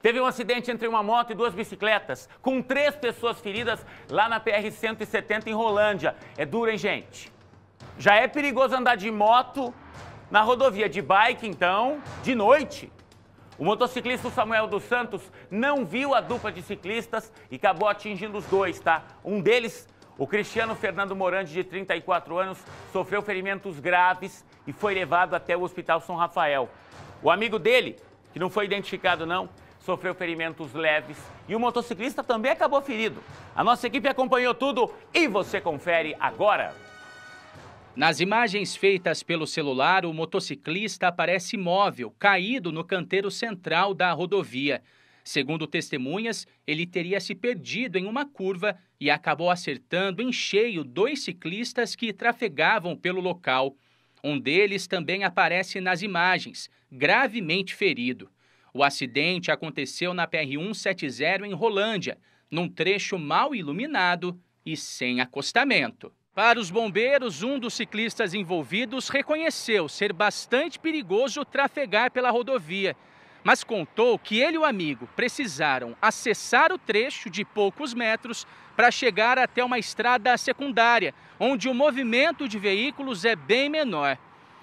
Teve um acidente entre uma moto e duas bicicletas, com três pessoas feridas lá na PR-170 em Rolândia. É duro, hein, gente? Já é perigoso andar de moto na rodovia de bike, então, de noite. O motociclista Samuel dos Santos não viu a dupla de ciclistas e acabou atingindo os dois, tá? Um deles, o Cristiano Fernando Morandi, de 34 anos, sofreu ferimentos graves e foi levado até o Hospital São Rafael. O amigo dele, que não foi identificado não, sofreu ferimentos leves e o motociclista também acabou ferido. A nossa equipe acompanhou tudo e você confere agora. Nas imagens feitas pelo celular, o motociclista aparece imóvel, caído no canteiro central da rodovia. Segundo testemunhas, ele teria se perdido em uma curva e acabou acertando em cheio dois ciclistas que trafegavam pelo local. Um deles também aparece nas imagens, gravemente ferido. O acidente aconteceu na PR-170 em Rolândia, num trecho mal iluminado e sem acostamento. Para os bombeiros, um dos ciclistas envolvidos reconheceu ser bastante perigoso trafegar pela rodovia, mas contou que ele e o amigo precisaram acessar o trecho de poucos metros para chegar até uma estrada secundária, onde o movimento de veículos é bem menor.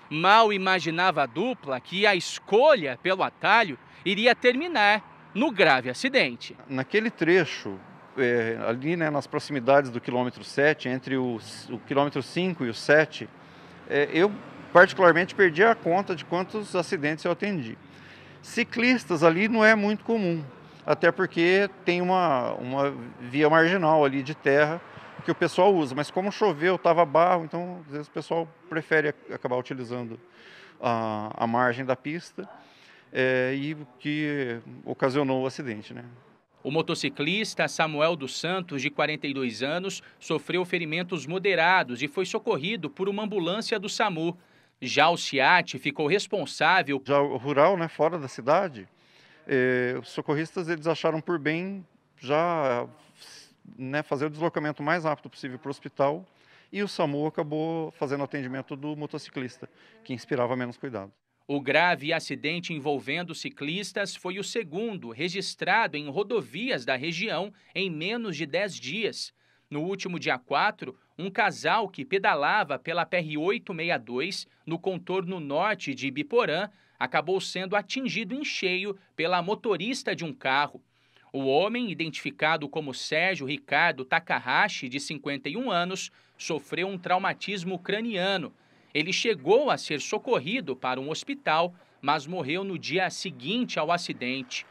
Mal imaginava a dupla que a escolha pelo atalho iria terminar no grave acidente. Naquele trecho, é, ali né, nas proximidades do quilômetro 7, entre o, o quilômetro 5 e o 7, é, eu particularmente perdi a conta de quantos acidentes eu atendi. Ciclistas ali não é muito comum, até porque tem uma, uma via marginal ali de terra que o pessoal usa, mas como choveu, estava barro, então às vezes o pessoal prefere acabar utilizando a, a margem da pista é, e o que ocasionou o acidente. Né? O motociclista Samuel dos Santos, de 42 anos, sofreu ferimentos moderados e foi socorrido por uma ambulância do SAMU. Já o CIAT ficou responsável. Já o rural, né, fora da cidade, eh, os socorristas eles acharam por bem já né, fazer o deslocamento mais rápido possível para o hospital e o SAMU acabou fazendo atendimento do motociclista, que inspirava menos cuidado. O grave acidente envolvendo ciclistas foi o segundo registrado em rodovias da região em menos de 10 dias. No último dia 4, um casal que pedalava pela PR-862 no contorno norte de Ibiporã acabou sendo atingido em cheio pela motorista de um carro. O homem, identificado como Sérgio Ricardo Takahashi, de 51 anos, sofreu um traumatismo craniano. Ele chegou a ser socorrido para um hospital, mas morreu no dia seguinte ao acidente.